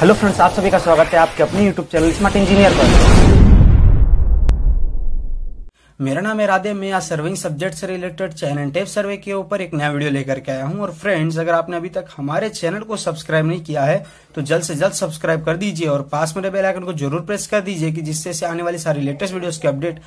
hello friends आप सभी का स्वागत है आपके अपने यूट्यूब चैनल स्मार्ट इंजीनियर पर मेरा नाम है राधे मैं आज सर्विंग सब्जेक्ट से रिलेटेड चैनल टेप सर्वे के ऊपर एक नया वीडियो लेकर के आया हूं और फ्रेंड्स अगर आपने अभी तक हमारे चैनल को सब्सक्राइब नहीं किया है तो जल्द से जल्द सब्सक्राइब कर दीजिए और पास में बेल आइकन को जरूर प्रेस कर दीजिए कि जिससे से आने वाली सारी लेटेस्ट वीडियोस की अपडेट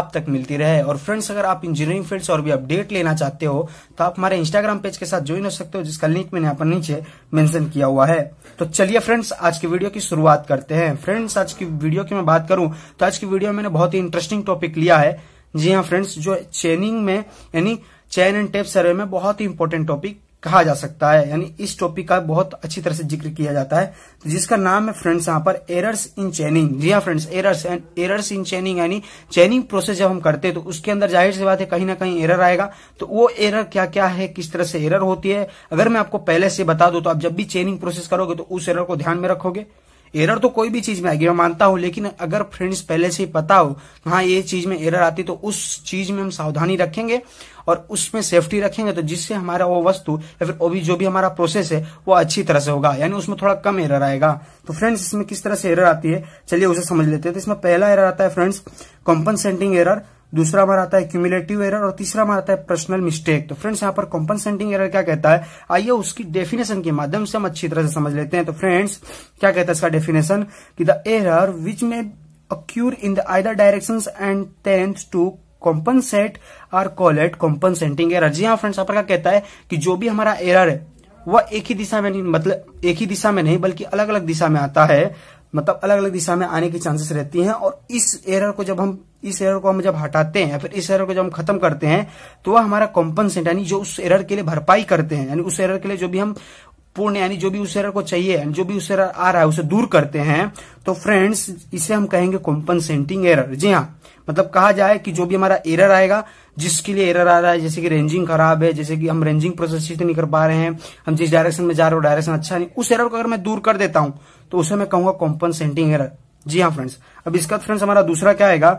आप तक मिलती रहे और फ्रेंड्स अगर आप इंजीनियरिंग फील्ड से और भी अपडेट लेना चाहते हो तो आप हमारे इंस्टाग्राम पेज के साथ ज्वाइन हो सकते हो जिसका लिंक मैंने यहाँ पर नीचे मैंशन किया हुआ है तो चलिए फ्रेंड्स आज की वीडियो की शुरुआत करते हैं फ्रेंड्स आज की वीडियो की मैं बात करूं तो आज की वीडियो मैंने बहुत ही इंटरेस्टिंग टॉपिक लिया है जी हाँ फ्रेंड्स जो चेनिंग में यानी चैन एंड टेप सर्वे में बहुत ही इंपॉर्टेंट टॉपिक कहा जा सकता है यानी इस टॉपिक का बहुत अच्छी तरह से जिक्र किया जाता है जिसका नाम है फ्रेंड्स यहाँ पर एरर्स इन चेनिंग जी हाँ friends errors errors in chaining यानी चेनिंग प्रोसेस जब हम करते हैं तो उसके अंदर जाहिर सी बात है कहीं ना कहीं एरर आएगा तो वो एरर क्या क्या है किस तरह से एरर होती है अगर मैं आपको पहले से बता दू तो आप जब भी चेनिंग प्रोसेस करोगे तो उस एरर को ध्यान में रखोगे एरर तो कोई भी चीज में आएगी मैं मानता हूं लेकिन अगर फ्रेंड्स पहले से ही पता हो हाँ ये चीज में एरर आती तो उस चीज में हम सावधानी रखेंगे और उसमें सेफ्टी रखेंगे तो जिससे हमारा वो वस्तु या फिर भी जो भी हमारा प्रोसेस है वो अच्छी तरह से होगा यानी उसमें थोड़ा कम एरर आएगा तो फ्रेंड्स इसमें किस तरह से एरर आती है चलिए उसे समझ लेते हैं तो इसमें पहला एरर आता है फ्रेंड्स कॉम्पनसेटिंग एरर दूसरा हमारा आता है क्यूमुलेटिव एरर और तीसरा हमारा आता है पर्सनल मिस्टेक तो फ्रेंड्स यहाँ पर कॉम्पनसेंटिंग एरर क्या कहता है आइए उसकी डेफिनेशन के माध्यम से हम अच्छी तरह से समझ लेते हैं तो फ्रेंड्स क्या कहता है इसका डेफिनेशन कि द एरर विच में occur in the other direction and tend to compensate are call compensating error जी हाँ फ्रेंड्स यहाँ पर क्या कहता है कि जो भी हमारा एरर है वह एक ही दिशा में नहीं मतलब एक ही दिशा में नहीं बल्कि अलग अलग दिशा में आता है मतलब अलग अलग दिशा में आने की चांसेस रहती हैं और इस एरर को जब हम इस एरर को हम जब हटाते हैं या फिर इस एरर को जब हम खत्म करते हैं तो वह हमारा कॉम्पनसेंट यानी जो उस एरर के लिए भरपाई करते हैं यानी उस एरर के लिए जो भी हम पूर्ण यानी जो भी उस एरर को चाहिए यानी जो भी उस एरर आ रहा है उसे दूर करते हैं तो फ्रेंड्स इसे हम कहेंगे कॉम्पनसेंटिंग एरर जी हाँ मतलब कहा जाए कि जो भी हमारा एरर आएगा जिसके लिए एरर आ रहा है जैसे कि रेंजिंग खराब है जैसे कि हम रेंजिंग प्रोसेस ठीक नहीं कर पा रहे हैं हम जिस डायरेक्शन में जा रहे हो डायरेक्शन अच्छा नहीं उस एरर को अगर मैं दूर कर देता हूं तो उसे मैं कहूंगा कॉम्पनसेंटिंग एरर जी हाँ फ्रेंड्स अब इसका फ्रेंड्स हमारा दूसरा क्या आएगा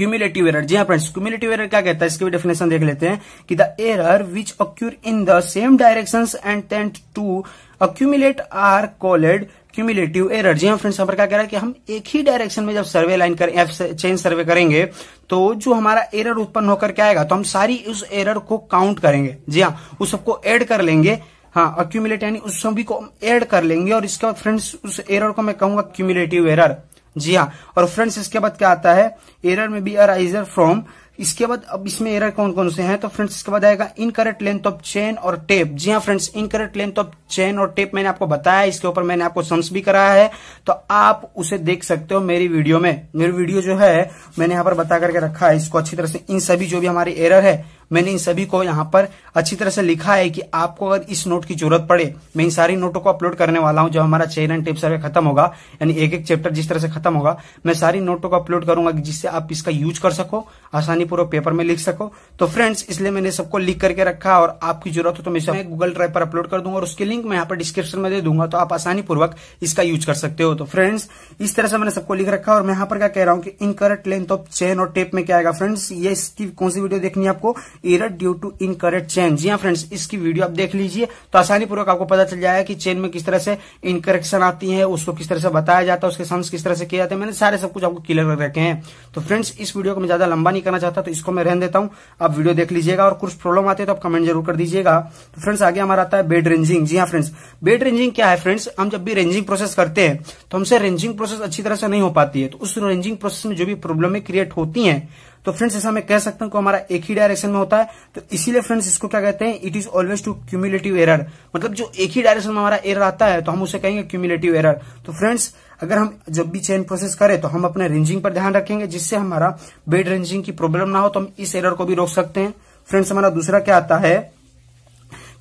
क्यूमुलेटिव एरर जी हाँ फ्रेंड्स क्यूमुलेटिव एरर क्या कहता है इसके भी डेफिनेशन देख लेते हैं कि the error which occur in the same direction and tend to accumulate are called cumulative error जी हाँ फ्रेंड्स यहाँ पर क्या कह रहा है कि हम एक ही डायरेक्शन में जब सर्वे लाइन कर एफ चेन सर्वे करेंगे तो जो हमारा एरर उत्पन्न होकर क्या आएगा तो हम सारी उस एरर को काउंट करेंगे जी हाँ उस सबको एड कर लेंगे हाँ अक्यूमुलेट यानी उस सभी को ऐड कर लेंगे और इसके बाद फ्रेंड्स उस एरर को मैं कहूंगा क्यूमुलेटिव एरर जी हाँ और फ्रेंड्स इसके बाद क्या आता है एरर में बी अराइजर फ्रॉम इसके बाद अब इसमें एरर कौन कौन से हैं तो फ्रेंड्स इसके बाद आएगा इनकरेक्ट लेंथ ऑफ चेन और टेप जी हाँ friends incorrect length of chain और टेप मैंने आपको बताया इसके ऊपर मैंने आपको सम्स भी कराया है तो आप उसे देख सकते हो मेरी वीडियो में मेरी वीडियो जो है मैंने यहां पर बता करके रखा है इसको अच्छी तरह से इन सभी जो भी हमारी एरर है मैंने इन सभी को यहाँ पर अच्छी तरह से लिखा है कि आपको अगर इस नोट की जरूरत पड़े मैं इन सारी नोटों को अपलोड करने वाला हूँ जब हमारा चेयर एंड टेप सर्वे खत्म होगा यानी एक एक चैप्टर जिस तरह से खत्म होगा मैं सारी नोटों को अपलोड करूंगा जिससे आप इसका यूज कर सको आसानी पूर्वक पेपर में लिख सको तो फ्रेंड्स इसलिए मैंने सबको लिख करके रखा और आपकी जरूरत हो तो मैं गूगल ड्राइव पर अपलोड कर दूंगा और उसकी लिंक मैं यहाँ पर डिस्क्रिप्शन में दे दूंगा तो आप आसानी पूर्वक इसका यूज कर सकते हो तो फ्रेंड्स इस तरह से मैंने सबको लिख रखा और मैं यहाँ पर क्या कह रहा हूँ कि इनकरेक्ट लेंथ ऑफ चेन और टेप में क्या आएगा फ्रेंड्स ये इसकी कौन सी वीडियो देखनी है आपको error due to correct chain जी हाँ फ्रेंड्स इसकी वीडियो आप देख लीजिए तो आसानी पूर्वक आपको पता चल जाएगा कि चेन में किस तरह से इनकरेक्शन आती है उसको किस तरह से बताया जाता है उसके सम्स किस तरह से किया जाता है मैंने सारे सब कुछ आपको क्लियर कर रखे हैं तो फ्रेंड्स इस वीडियो को मैं ज्यादा लंबा नहीं करना चाहता तो इसको मैं रहने देता हूँ आप वीडियो देख लीजिएगा और कुछ प्रॉब्लम आते हैं तो आप कमेंट जरूर कर दीजिएगा तो फ्रेंड्स आगे हमारा आता है बेड रेंजिंग जी हाँ फ्रेंड्स बेड रेंजिंग क्या है फ्रेंड्स हम जब भी रेंजिंग प्रोसेस करते हैं तो हमसे रेंजिंग प्रोसेस अच्छी तरह से नहीं हो पाती है तो उस रेंजिंग प्रोसेस में जो भी प्रॉब्लम क्रिएट होती है तो फ्रेंड्स ऐसा मैं कह सकता हूं कि हमारा एक ही डायरेक्शन में होता है तो इसीलिए फ्रेंड्स इसको क्या कहते हैं it is always to cumulative error मतलब जो एक ही डायरेक्शन में हमारा एरर आता है तो हम उसे कहेंगे क्यूमुलेटिव एरर तो फ्रेंड्स अगर हम जब भी चेन प्रोसेस करें तो हम अपने रेंजिंग पर ध्यान रखेंगे जिससे हमारा बेड रेंजिंग की प्रॉब्लम ना हो तो हम इस एरर को भी रोक सकते हैं फ्रेंड्स हमारा दूसरा क्या आता है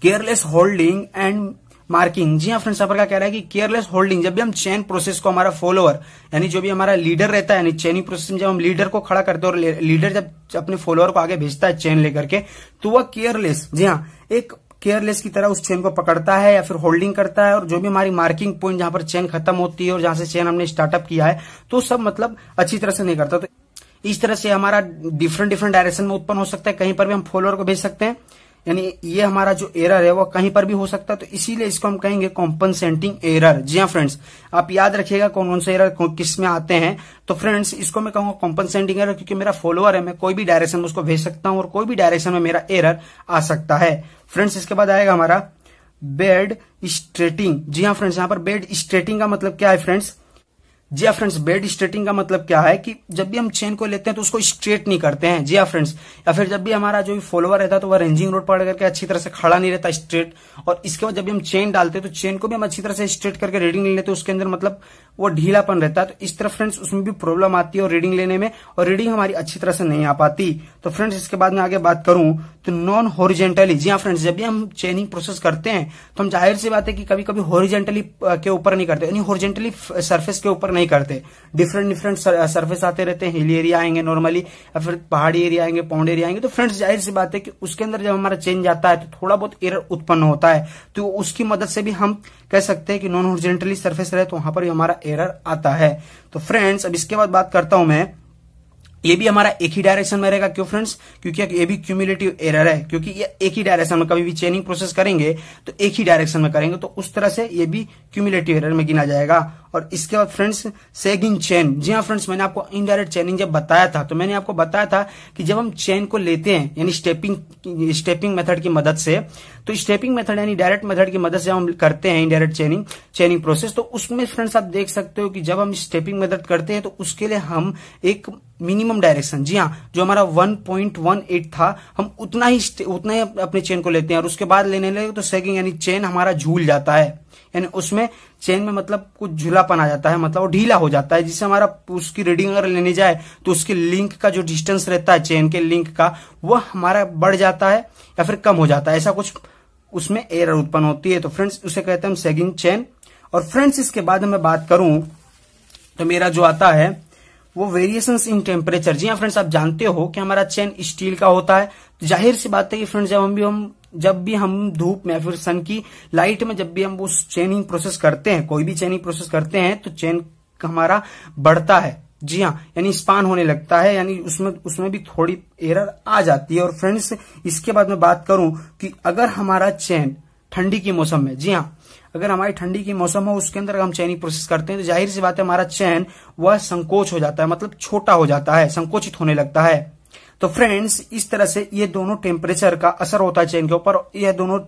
केयरलेस होल्डिंग एंड मार्किंग जी हाँ फ्रेंड्स का कह रहा है कि केयरलेस होल्डिंग जब भी हम चेन प्रोसेस को हमारा फॉलोअर यानी जो भी हमारा लीडर रहता है यानी प्रोसेस में जब हम लीडर को खड़ा करते हैं और लीडर जब अपने फॉलोअर को आगे भेजता है चेन लेकर के तो वह केयरलेस जी हाँ एक केयरलेस की तरह उस चेन को पकड़ता है या फिर होल्डिंग करता है और जो भी हमारी मार्किंग पॉइंट जहां पर चेन खत्म होती है और जहां से चेन हमने स्टार्टअप किया है तो सब मतलब अच्छी तरह से नहीं करता तो इस तरह से हमारा डिफरेंट डिफरेंट डायरेक्शन में उत्पन्न हो सकता है कहीं पर भी हम फॉलोअर को भेज सकते हैं यानी ये हमारा जो एरर है वो कहीं पर भी हो सकता है तो इसीलिए इसको हम कहेंगे कॉम्पनसेंटिंग एरर जी हाँ फ्रेंड्स आप याद रखिएगा कौन कौन से एरर किस में आते हैं तो फ्रेंड्स इसको मैं कहूंगा कॉम्पनसेंटिंग एरर क्योंकि मेरा फॉलोअर है मैं कोई भी डायरेक्शन में उसको भेज सकता हूं और कोई भी डायरेक्शन में मेरा एरर आ सकता है फ्रेंड्स इसके बाद आएगा हमारा बेड स्ट्रेटिंग जी हाँ फ्रेंड्स यहां पर बेड स्ट्रेटिंग का मतलब क्या है फ्रेंड्स जी हाँ फ्रेंड्स बेड स्ट्रेटिंग का मतलब क्या है कि जब भी हम चेन को लेते हैं तो उसको स्ट्रेट नहीं करते हैं जी हाँ फ्रेंड्स या फिर जब भी हमारा जो भी फॉलोअर रहता है तो वह रेंजिंग रोड पर करके अच्छी तरह से खड़ा नहीं रहता स्ट्रेट और इसके बाद जब भी हम चेन डालते हैं तो चेन को भी हम अच्छी तरह से स्ट्रेट करके रीडिंग ले लेते हैं उसके अंदर मतलब वो ढीलापन रहता है तो इस तरह फ्रेंड्स उसमें भी प्रॉब्लम आती है और रीडिंग लेने में और रीडिंग हमारी अच्छी तरह से नहीं आ पाती तो फ्रेंड्स इसके बाद में आगे बात करूं तो नॉन होरिजेंटली जी हाँ फ्रेंड्स जब भी हम चेनिंग प्रोसेस करते हैं तो हम जाहिर सी बात है कि कभी कभी होरिजेंटली के ऊपर नहीं करते यानी सर्फेस के ऊपर नहीं करते डिफरेंट डिफरेंट सर्फेस आते रहते हैं हिल एरिया आएंगे नॉर्मली या फिर पहाड़ी एरिया आएंगे पौंड एरिया आएंगे तो फ्रेंड्स जाहिर सी बात है कि उसके अंदर जब हमारा चेंज आता है तो थोड़ा बहुत एरर उत्पन्न होता है तो उसकी मदद से भी हम कह सकते हैं कि नॉन ओरिजेंटली सर्फेस रहे तो वहां पर भी हमारा एरर आता है तो फ्रेंड्स अब इसके बाद बात करता हूं मैं ये भी हमारा एक ही डायरेक्शन में रहेगा क्यों फ्रेंड्स क्योंकि ये भी क्यूमुलेटिव एरर है क्योंकि ये एक ही डायरेक्शन में कभी भी चेनिंग प्रोसेस करेंगे तो एक ही डायरेक्शन में करेंगे तो उस तरह से ये भी क्यूमुलेटिव एरर में गिना जाएगा और इसके बाद फ्रेंड्स सेगिंग चेन जी हाँ फ्रेंड्स मैंने आपको इनडायरेक्ट चेनिंग जब बताया था तो मैंने आपको बताया था कि जब हम चेन को लेते हैं यानी स्टेपिंग स्टेपिंग मेथड की मदद से तो स्टेपिंग मेथड यानी डायरेक्ट मेथड की मदद से हम करते हैं इनडायरेक्ट चेनिंग चेनिंग प्रोसेस तो उसमें फ्रेंड्स आप देख सकते हो कि जब हम स्टेपिंग मेथड करते हैं तो उसके लिए हम एक मिनिमम डायरेक्शन जी हाँ जो हमारा 1.18 था हम उतना ही उतना ही अपने चेन को लेते हैं और उसके बाद लेने लगे तो सेगिंग यानी चेन हमारा झूल जाता है यानी उसमें चेन में मतलब कुछ झूलापन आ जाता है मतलब वो ढीला हो जाता है जिससे हमारा उसकी रीडिंग अगर लेने जाए तो उसके लिंक का जो डिस्टेंस रहता है चेन के लिंक का वह हमारा बढ़ जाता है या फिर कम हो जाता है ऐसा कुछ उसमें एरर उत्पन्न होती है तो फ्रेंड्स उसे कहते हैं हम सेगिंग चेन और फ्रेंड्स इसके बाद मैं बात करूं तो मेरा जो आता है वो वेरिएशन इन टेम्परेचर जी हाँ फ्रेंड्स आप जानते हो कि हमारा चेन स्टील का होता है तो जाहिर सी बात है कि फ्रेंड्स जब हम भी हम जब भी हम धूप में फिर सन की लाइट में जब भी हम उस चेनिंग प्रोसेस करते हैं कोई भी चेनिंग प्रोसेस करते हैं तो चेन हमारा बढ़ता है जी हाँ यानी स्पान होने लगता है यानी उसमें उसमें भी थोड़ी एरर आ जाती है और फ्रेंड्स इसके बाद में बात करूं कि अगर हमारा चैन ठंडी के मौसम में जी हाँ अगर हमारी ठंडी की मौसम हो उसके अंदर हम चैनिंग प्रोसेस करते हैं तो जाहिर सी बात है हमारा चैन वह संकोच हो जाता है मतलब छोटा हो जाता है संकोचित होने लगता है तो फ्रेंड्स इस तरह से ये दोनों टेम्परेचर का असर होता है चेन के ऊपर ये दोनों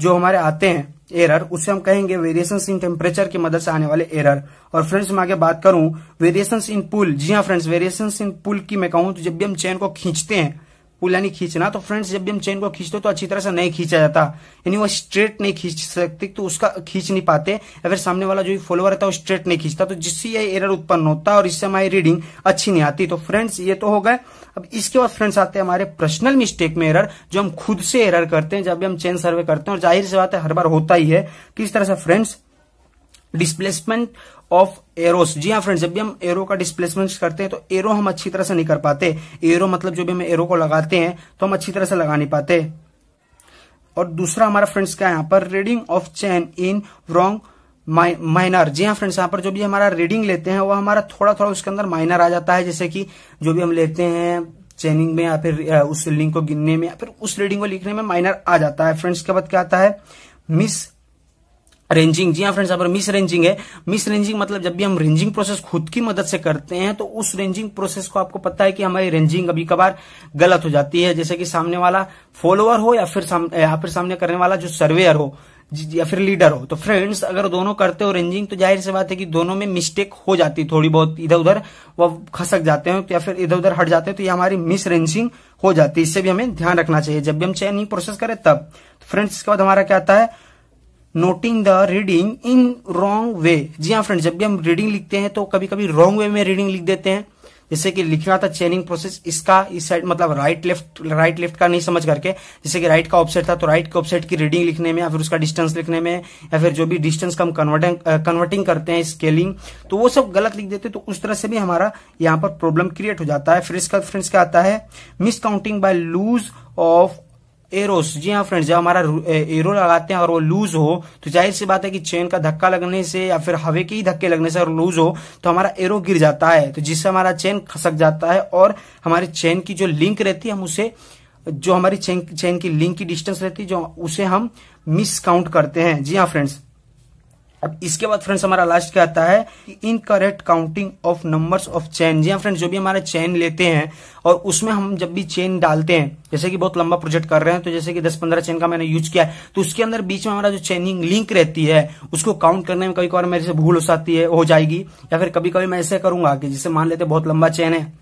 जो हमारे आते हैं एरर उससे हम कहेंगे वेरिएशंस इन टेम्परेचर की मदद से आने वाले एरर और फ्रेंड्स मैं आगे बात करूं वेरिएशन इन पुल जी हाँ फ्रेंड्स वेरिएशन इन पुल की मैं कहूं तो जब भी हम चेन को खींचते हैं पुल यानी खींचना तो फ्रेंड्स जब भी हम चेन को खींचते तो अच्छी तरह से नहीं खींचा जाता यानी वो स्ट्रेट नहीं खींच सकती तो उसका खींच नहीं पाते या फिर सामने वाला जो फॉलोअर रहता है वो स्ट्रेट नहीं खींचता तो जिससे ये एरर उत्पन्न होता है और इससे हमारी रीडिंग अच्छी नहीं आती तो फ्रेंड्स ये तो हो गए अब इसके बाद फ्रेंड्स आते हैं हमारे पर्सनल मिस्टेक में एरर जो हम खुद से एरर करते हैं जब भी हम चेन सर्वे करते हैं और जाहिर सी बात है हर बार होता ही है किस तरह से फ्रेंड्स डिस्प्लेसमेंट ऑफ एरोस जी हाँ फ्रेंड्स जब भी हम एरो का डिस्प्लेसमेंट करते हैं तो एरो हम अच्छी तरह से नहीं कर पाते एरो मतलब जो भी हम एरो को लगाते हैं तो हम अच्छी तरह से लगा नहीं पाते और दूसरा हमारा फ्रेंड्स क्या है यहाँ पर reading of chain in wrong manner जी हाँ फ्रेंड्स यहाँ पर जो भी हमारा रीडिंग लेते हैं वो हमारा थोड़ा थोड़ा उसके अंदर माइनर आ जाता है जैसे कि जो भी हम लेते हैं चैनिंग में या फिर उस लिंक को गिनने में या फिर उस रीडिंग को लिखने में माइनर आ जाता है फ्रेंड्स के बाद क्या आता है मिस रेंजिंग जी हाँ फ्रेंड्स यहाँ पर मिस रेंजिंग है मिस रेंजिंग मतलब जब भी हम रेंजिंग प्रोसेस खुद की मदद से करते हैं तो उस रेंजिंग प्रोसेस को आपको पता है कि हमारी रेंजिंग अभी कभार गलत हो जाती है जैसे कि सामने वाला फॉलोअर हो या फिर या फिर सामने करने वाला जो सर्वेयर हो या फिर लीडर हो तो फ्रेंड्स अगर दोनों करते हो रेंजिंग तो जाहिर सी बात है कि दोनों में मिस्टेक हो जाती है थोड़ी बहुत इधर उधर वह खसक जाते हैं तो या फिर इधर उधर हट जाते हैं तो ये हमारी मिस रेंजिंग हो जाती है इससे भी हमें ध्यान रखना चाहिए जब भी हम चयनिंग प्रोसेस करें तब तो फ्रेंड्स इसके बाद हमारा क्या आता है noting the reading in wrong way जी हाँ फ्रेंड जब भी हम रीडिंग लिखते हैं तो कभी कभी रॉन्ग वे में रीडिंग लिख देते हैं जैसे कि लिखना था चेनिंग प्रोसेस इसका इस साइड मतलब राइट लेफ्ट राइट लेफ्ट का नहीं समझ करके जैसे कि राइट का ऑप्सेट था तो राइट के ऑप्सेट की रीडिंग लिखने में या फिर उसका डिस्टेंस लिखने में या फिर जो भी डिस्टेंस का हम कन्वर्टिंग कन्वर्टिंग करते हैं स्केलिंग तो वो सब गलत लिख देते तो उस तरह से भी हमारा यहाँ पर प्रॉब्लम क्रिएट हो जाता है फिर इसका फ्रेंड्स क्या आता है miscounting by lose of arrows जी हाँ फ्रेंड्स जब हमारा एरो लगाते हैं और वो लूज हो तो जाहिर सी बात है कि चेन का धक्का लगने से या फिर हवे के ही धक्के लगने से अगर लूज हो तो हमारा एरो गिर जाता है तो जिससे हमारा चेन खसक जाता है और हमारी चेन की जो लिंक रहती है हम उसे जो हमारी चेन चेन की लिंक की डिस्टेंस रहती है जो उसे हम मिस काउंट करते हैं जी हाँ फ्रेंड्स अब इसके बाद फ्रेंड्स हमारा लास्ट क्या आता है incorrect counting of numbers of chain जी हाँ फ्रेंड्स जो भी हमारे चेन लेते हैं और उसमें हम जब भी चेन डालते हैं जैसे कि बहुत लंबा प्रोजेक्ट कर रहे हैं तो जैसे कि 10-15 चेन का मैंने यूज किया तो उसके अंदर बीच में हमारा जो चेनिंग लिंक रहती है उसको काउंट करने में कभी कभार मेरे से भूल हो जाती है हो जाएगी या फिर कभी कभी मैं ऐसे करूंगा कि जैसे मान लेते बहुत लंबा चेन है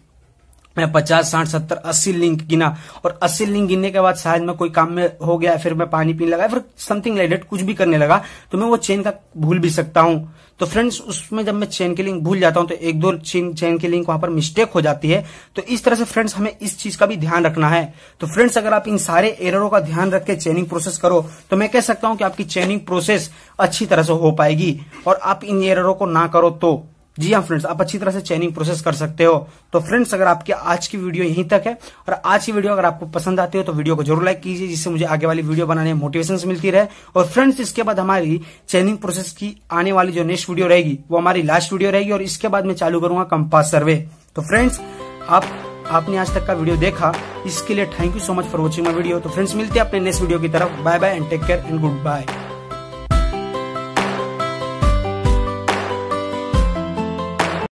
मैं पचास साठ सत्तर अस्सी लिंक गिना और अस्सी लिंक गिनने के बाद शायद मैं कोई काम में हो गया फिर मैं पानी पीने लगा फिर समथिंग लाइक डेट कुछ भी करने लगा तो मैं वो चेन का भूल भी सकता हूँ तो फ्रेंड्स उसमें जब मैं चेन के लिंक भूल जाता हूँ तो एक दो चेन चेन लिंक वहां पर मिस्टेक हो जाती है तो इस तरह से फ्रेंड्स हमें इस चीज का भी ध्यान रखना है तो फ्रेंड्स अगर आप इन सारे एररों का ध्यान रख के चेनिंग प्रोसेस करो तो मैं कह सकता हूँ कि आपकी चेनिंग प्रोसेस अच्छी तरह से हो पाएगी और आप इन एररों को ना करो तो जी हाँ फ्रेंड्स आप अच्छी तरह से चैनिंग प्रोसेस कर सकते हो तो फ्रेंड्स अगर आपकी आज की वीडियो यहीं तक है और आज की वीडियो अगर आपको पसंद आती हो तो वीडियो को जरूर लाइक कीजिए जिससे मुझे आगे वाली वीडियो बनाने में मोटिवेशन मिलती रहे और फ्रेंड्स इसके बाद हमारी चेनिंग प्रोसेस की आने वाली जो नेक्स्ट वीडियो रहेगी वो हमारी लास्ट वीडियो रहेगी और इसके बाद मैं चालू करूंगा कंपास सर्वे तो फ्रेंड्स आप आपने आज तक का वीडियो देखा इसके लिए thank you so much for watching my video तो फ्रेंड्स मिलते हैं अपने नेक्स्ट वीडियो की तरफ bye bye and take care and good bye